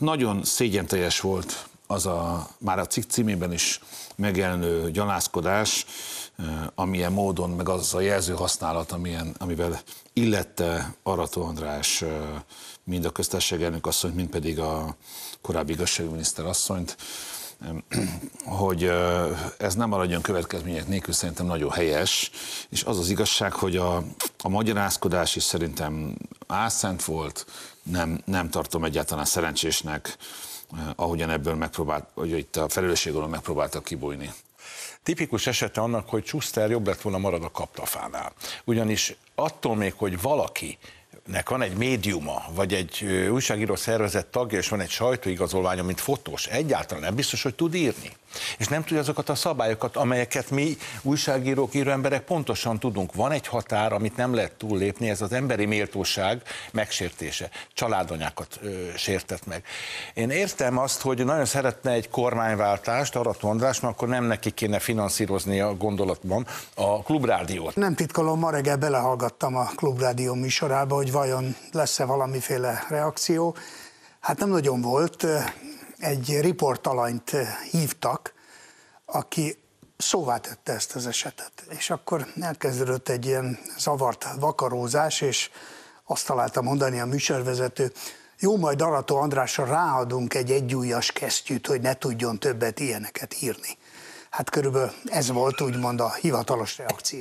Nagyon szégyenteljes volt az a már a cikk címében is megjelenő gyalászkodás, amilyen módon, meg az a jelző használat, amilyen, amivel illette Arató András mind a köztársaság elnök asszonyt, mind pedig a korábbi igazságminiszter asszonyt, hogy ez nem maradjon következmények nélkül, szerintem nagyon helyes, és az az igazság, hogy a, a magyarázkodás is szerintem álszent volt, nem, nem tartom egyáltalán szerencsésnek, eh, ahogyan ebből megpróbált, hogy itt a felelősség megpróbáltak kibújni. Tipikus esete annak, hogy Schuster jobb lett volna marad a kaptafánál. Ugyanis attól még, hogy valaki nek van egy médiuma, vagy egy újságíró szervezet tagja, és van egy sajtóigazolványa, mint fotós, egyáltalán nem biztos, hogy tud írni. És nem tudja azokat a szabályokat, amelyeket mi újságírók, íróemberek pontosan tudunk. Van egy határ, amit nem lehet túllépni, ez az emberi méltóság megsértése. Családanyákat ö, sértett meg. Én értem azt, hogy nagyon szeretne egy kormányváltást, arra András, mert akkor nem neki kéne finanszírozni a gondolatban a klubrádiót. Nem titkolom, ma reggel belehallgattam a klubrádió műsorába, hogy hogy vajon lesz-e valamiféle reakció. Hát nem nagyon volt, egy riportalanyt hívtak, aki szóvá tette ezt az esetet. És akkor elkezdődött egy ilyen zavart vakarózás, és azt találta mondani a műsorvezető, jó, majd Arató Andrásra ráadunk egy egyújas kesztyűt, hogy ne tudjon többet ilyeneket írni. Hát körülbelül ez volt úgymond a hivatalos reakció.